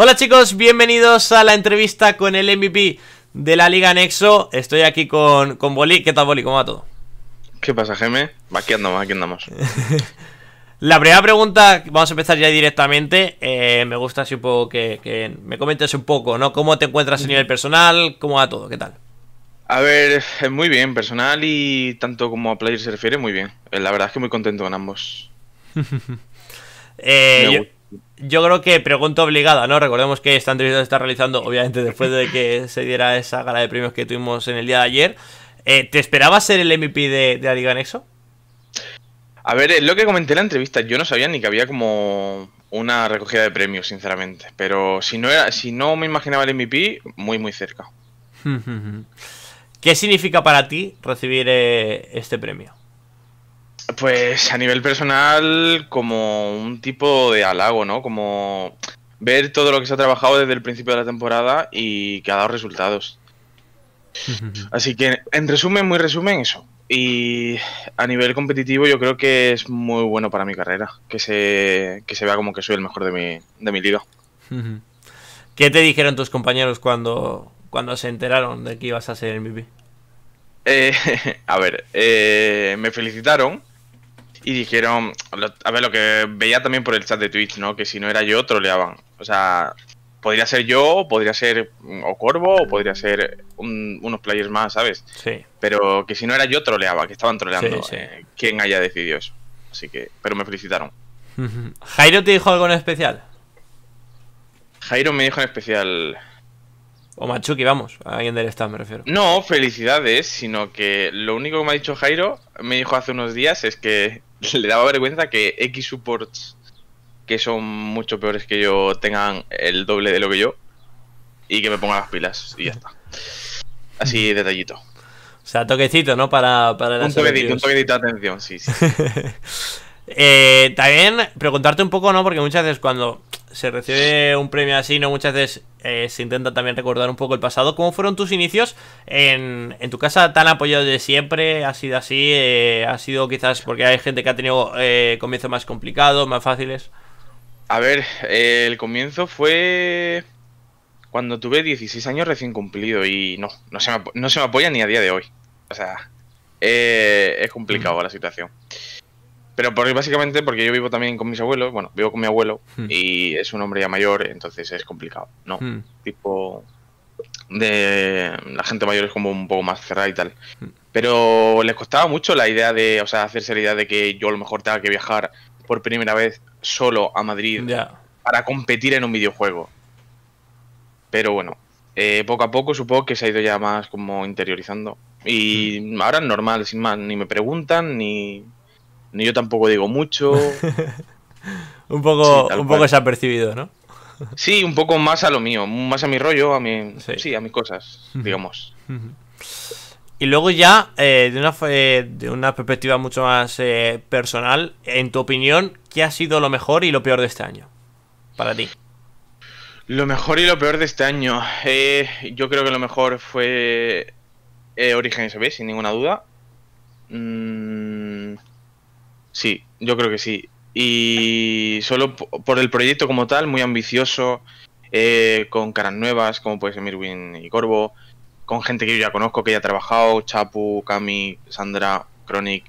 Hola chicos, bienvenidos a la entrevista con el MVP de la Liga Nexo. Estoy aquí con, con Boli. ¿Qué tal, Boli? ¿Cómo va todo? ¿Qué pasa, Geme? Aquí andamos, aquí andamos. la primera pregunta, vamos a empezar ya directamente. Eh, me gusta así un poco que, me comentes un poco, ¿no? ¿Cómo te encuentras a nivel personal? ¿Cómo va todo? ¿Qué tal? A ver, muy bien, personal y tanto como a player se refiere, muy bien. Eh, la verdad es que muy contento con ambos. eh, yo creo que pregunta obligada, ¿no? Recordemos que esta entrevista se está realizando, obviamente, después de que se diera esa gala de premios que tuvimos en el día de ayer. Eh, ¿Te esperabas ser el MVP de, de la A ver, lo que comenté en la entrevista, yo no sabía ni que había como una recogida de premios, sinceramente. Pero si no, era, si no me imaginaba el MVP, muy, muy cerca. ¿Qué significa para ti recibir eh, este premio? Pues a nivel personal, como un tipo de halago, ¿no? Como ver todo lo que se ha trabajado desde el principio de la temporada y que ha dado resultados. Así que, en resumen, muy resumen, eso. Y a nivel competitivo, yo creo que es muy bueno para mi carrera. Que se, se vea como que soy el mejor de mi, de mi liga. ¿Qué te dijeron tus compañeros cuando, cuando se enteraron de que ibas a ser MVP? Eh, a ver, eh, me felicitaron y dijeron, a ver, lo que veía también por el chat de Twitch, ¿no? Que si no era yo, troleaban. O sea, podría ser yo, podría ser mm, o Corvo, o podría ser unos players más, ¿sabes? Sí. Pero que si no era yo, troleaba, que estaban troleando. Sí, eh, haya decidido eso. Así que, pero me felicitaron. ¿Jairo te dijo algo en especial? Jairo me dijo en especial. O Machuki, vamos, a alguien del staff me refiero. No, felicidades, sino que lo único que me ha dicho Jairo, me dijo hace unos días, es que le daba vergüenza que X supports que son mucho peores que yo tengan el doble de lo que yo y que me ponga las pilas y ya está. Así detallito. O sea, toquecito, ¿no? Para, para un, toquecito, de atención, sí, sí. Eh, también preguntarte un poco, ¿no? Porque muchas veces cuando se recibe un premio así, ¿no? Muchas veces eh, se intenta también recordar un poco el pasado. ¿Cómo fueron tus inicios en, tu casa tan apoyado de siempre? ¿Ha sido así? Eh, ¿Ha sido quizás porque hay gente que ha tenido eh, comienzos más complicados, más fáciles? A ver, el comienzo fue cuando tuve 16 años recién cumplido y no, no se me, apoya ni a día de hoy. O sea, es complicado la situación. Pero básicamente porque yo vivo también con mis abuelos, bueno, vivo con mi abuelo hmm. y es un hombre ya mayor, entonces es complicado, ¿no? Hmm. Tipo de la gente mayor es como un poco más cerrada y tal. Hmm. Pero les costaba mucho la idea de, o sea, hacerse la idea de que yo a lo mejor tenga que viajar por primera vez solo a Madrid para competir en un videojuego. Pero bueno, eh, poco a poco supongo que se ha ido ya más como interiorizando. Y ahora es normal, sin más, ni me preguntan, ni yo tampoco digo mucho. un poco, un poco desapercibido, ¿no? sí, un poco más a lo mío, más a mi rollo, a mi, sí. a mis cosas, digamos. Y luego ya, eh, de, una, de una perspectiva mucho más eh, personal, en tu opinión, ¿qué ha sido lo mejor y lo peor de este año? Para ti. Lo mejor y lo peor de este año. Eh, yo creo que lo mejor fue Origen SB, sin ninguna duda. Mm, Sí, yo creo que sí. Y solo por el proyecto como tal, muy ambicioso, eh, con caras nuevas, como puede ser Mirwin y Corvo, con gente que yo ya conozco, que ya ha trabajado, Chapu, Cami, Sandra, Chronic.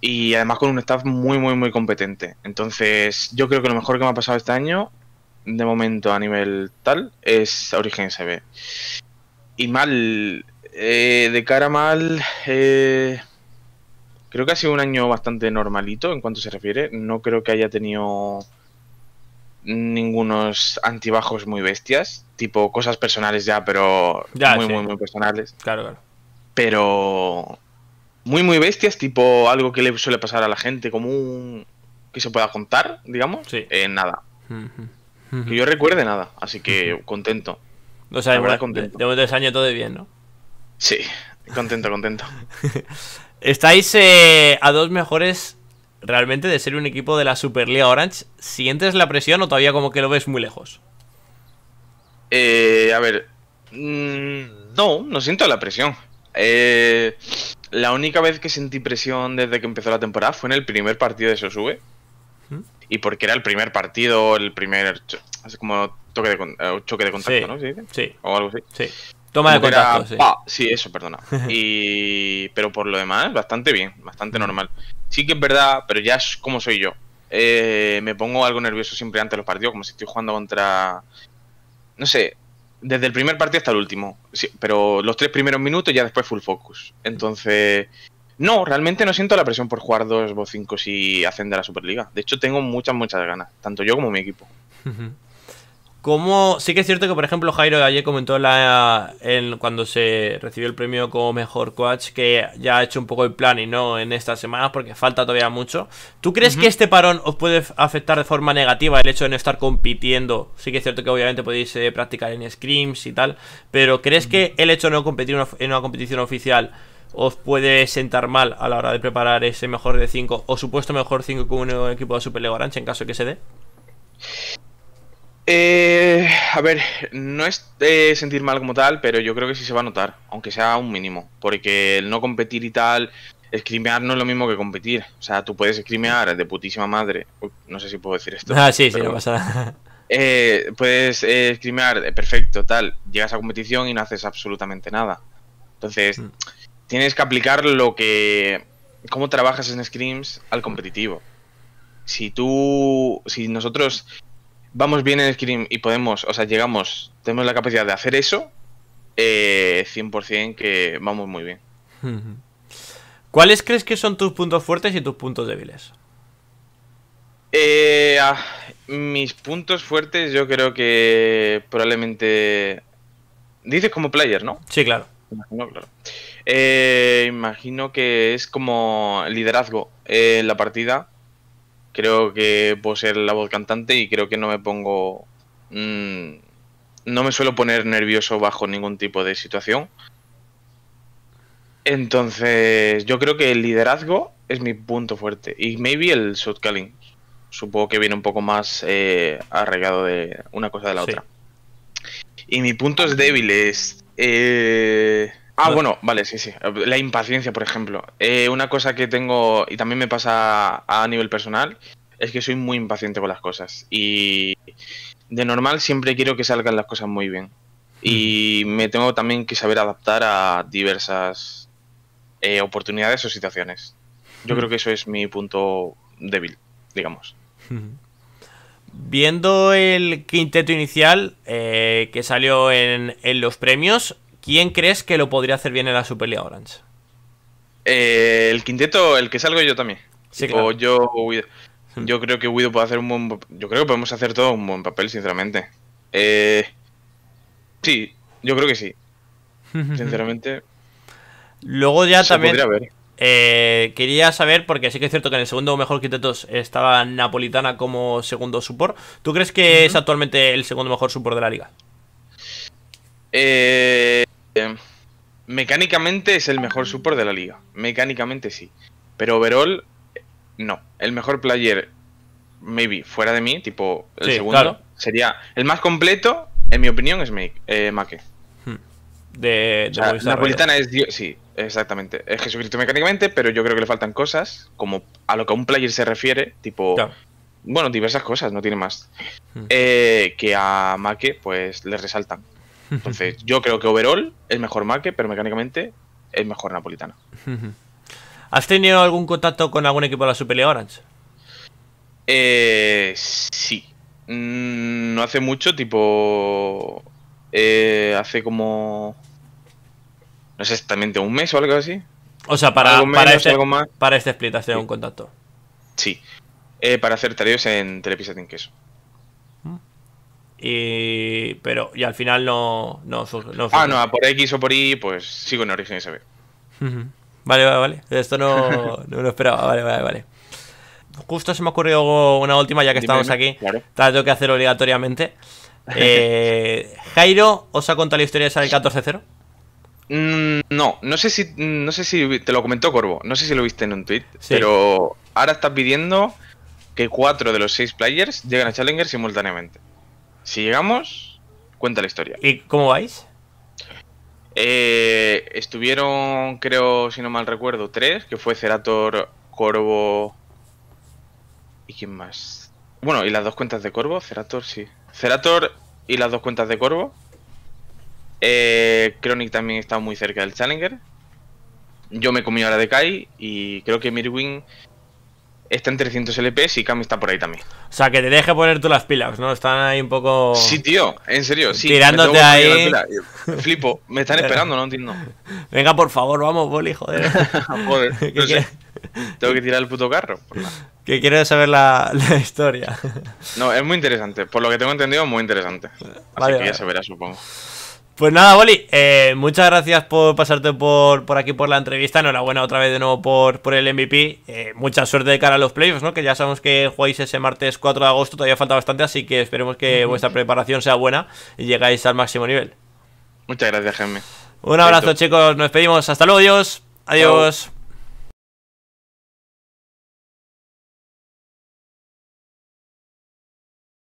Y además con un staff muy, muy, muy competente. Entonces, yo creo que lo mejor que me ha pasado este año, de momento a nivel tal, es Origen SB. Y mal, eh, de cara mal, eh, Creo que ha sido un año bastante normalito en cuanto se refiere. No creo que haya tenido ningunos antibajos muy bestias, tipo cosas personales ya, pero muy, muy, muy personales. Claro, claro. Pero muy, muy bestias, tipo algo que le suele pasar a la gente común que se pueda contar, digamos. Sí. Eh, nada. Que yo recuerde nada, así que contento. O sea, de, contento. de, de, año todo bien, ¿no? Sí, Contento, contento. Estáis eh, a dos mejores realmente de ser un equipo de la Superliga Orange. ¿Sientes la presión o todavía como que lo ves muy lejos? Eh, a ver, mm, no, no siento la presión. Eh, la única vez que sentí presión desde que empezó la temporada fue en el primer partido de Sosube. Y porque era el primer partido, el primer. como choque de contacto, ¿no? sí. O algo así. Sí. Toma de contacto, sí. Ah, sí. eso, perdona. Y, pero por lo demás, bastante bien, bastante normal. Sí que es verdad, pero ya es como soy yo. Eh, me pongo algo nervioso siempre antes de los partidos, como si estoy jugando contra... No sé, desde el primer partido hasta el último. pero los tres primeros minutos ya después full focus. Entonces... No, realmente no siento la presión por jugar dos o cinco si hacen a la Superliga. De hecho, tengo muchas, muchas ganas, tanto yo como mi equipo. Como Sí que es cierto que, por ejemplo, Jairo ayer comentó la, cuando se recibió el premio como mejor coach que ya ha hecho un poco el plan y ¿no? en estas semanas porque falta todavía mucho. ¿Tú crees que este parón os puede afectar de forma negativa el hecho de no estar compitiendo? Sí que es cierto que obviamente podéis eh, practicar en scrims y tal, pero ¿crees que el hecho de no competir en una competición oficial os puede sentar mal a la hora de preparar ese mejor de 5 o supuesto mejor 5 con un equipo de Super League Orange en caso que se dé? Eh, a ver, no es sentir mal como tal, pero yo creo que sí se va a notar, aunque sea un mínimo, porque el no competir y tal, escrimear no es lo mismo que competir. O sea, tú puedes escrimear de putísima madre. no sé si puedo decir esto. Ah, sí, sí, no pasa nada. Eh, puedes eh, eh, perfecto, tal, llegas a competición y no haces absolutamente nada. Entonces, mm. tienes que aplicar lo que... cómo trabajas en scrims al competitivo. Si tú, si nosotros vamos bien en el Scream y podemos, o sea, llegamos, tenemos la capacidad de hacer eso, eh, 100% que vamos muy bien. ¿Cuáles crees que son tus puntos fuertes y tus puntos débiles? Eh, ah, mis puntos fuertes yo creo que probablemente... Dices como player, ¿no? Sí, claro. imagino eh, que es como liderazgo eh, en la partida Creo que puedo ser la voz cantante y creo que no me pongo... Mm, no me suelo poner nervioso bajo ningún tipo de situación. Entonces, yo creo que el liderazgo es mi punto fuerte. Y maybe el shotcalling. Supongo que viene un poco más eh, arraigado de una cosa de la otra. Y mi punto es débil es... Eh, Ah, bueno, vale, sí, sí. La impaciencia, por ejemplo. Eh, una cosa que tengo, y también me pasa a nivel personal, es que soy muy impaciente con las cosas. Y de normal siempre quiero que salgan las cosas muy bien. Y me tengo también que saber adaptar a diversas eh, oportunidades o situaciones. Yo creo que eso es mi punto débil, digamos. Viendo el quinteto inicial eh, que salió en los premios, ¿Quién crees que lo podría hacer bien en la Superliga Orange? Eh, el quinteto, el que salgo yo también. O yo o hmm. Yo creo que Guido puede hacer un buen Yo creo que podemos hacer todo un buen papel, sinceramente. Eh, sí, yo creo que sí. Sinceramente. Luego ya también. Ver. Eh, quería saber, porque sí que es cierto que en el segundo mejor Quinteto estaba Napolitana como segundo support. ¿Tú crees que es actualmente el segundo mejor support de la liga? Eh, Mecánicamente es el mejor support de la liga. Mecánicamente sí. Pero overall, no. El mejor player, maybe, fuera de mí, tipo el segundo, sería el más completo, en mi opinión, es Make, eh, Make. Hmm. De, Napolitana es Dios, sí, exactamente. Es Jesucristo mecánicamente, pero yo creo que le faltan cosas, como a lo que a un player se refiere, tipo. Bueno, diversas cosas, no tiene más. Hmm. Eh, que a Make, pues le resaltan. Entonces, yo creo que overall es mejor Maque, pero mecánicamente es mejor Napolitano. ¿Has tenido algún contacto con algún equipo de la Super League Orange? Eh, sí. Mm, no hace mucho, tipo. Eh, hace como. No sé exactamente, un mes o algo así. O sea, para, este, para este split has un contacto. Sí. Eh, para hacer tareas en Telepisating Queso. Mm. ¿Y pero, y al final no, no, Ah, no, por X o por Y, pues sigo en origen SB. Vale, vale, vale. Esto no, no lo esperaba. Vale, vale, vale. Justo se me ocurrido una última, ya que estamos aquí. Claro. tengo que hacer obligatoriamente. Eh, ¿Jairo os ha contado la historia de Sale 14-0? Mm, no, no sé si no sé si te lo comentó Corvo, no sé si lo viste en un tweet, pero ahora estás pidiendo que cuatro de los seis players lleguen a Challenger simultáneamente. Si llegamos, cuenta la historia. ¿Y cómo vais? Eh, estuvieron, creo, si no mal recuerdo, tres, que fue Cerator, Corvo y quién más. Bueno, y las dos cuentas de Corvo, Cerator, sí. Cerator y las dos cuentas de Corvo. Eh, Chronic también estaba muy cerca del Challenger. Yo me comí ahora de Kai y creo que Mirwin está en 300 LPs y Cami está por ahí también. O sea, que te deje poner tú las pilas, ¿no? Están ahí un poco. Sí, tío, en serio, sí. Tirándote ahí. Flipo, me están esperando, no entiendo. Venga, por favor, vamos, boli, joder. joder, no sé. Tengo que tirar el puto carro. Que quiero saber la, historia. No, es muy interesante. Por lo que tengo entendido, es muy interesante. Así que ya se verá, supongo. Pues nada, Boli, eh, muchas gracias por pasarte por, por aquí por la entrevista. Enhorabuena otra vez de nuevo por, por el MVP. Eh, mucha suerte de cara a los playoffs, ¿no? Que ya sabemos que jugáis ese martes 4 de agosto, todavía falta bastante, así que esperemos que vuestra preparación sea buena y llegáis al máximo nivel. Muchas gracias, Jaime. Un abrazo, chicos. Nos despedimos. Hasta luego, Adiós. Adiós.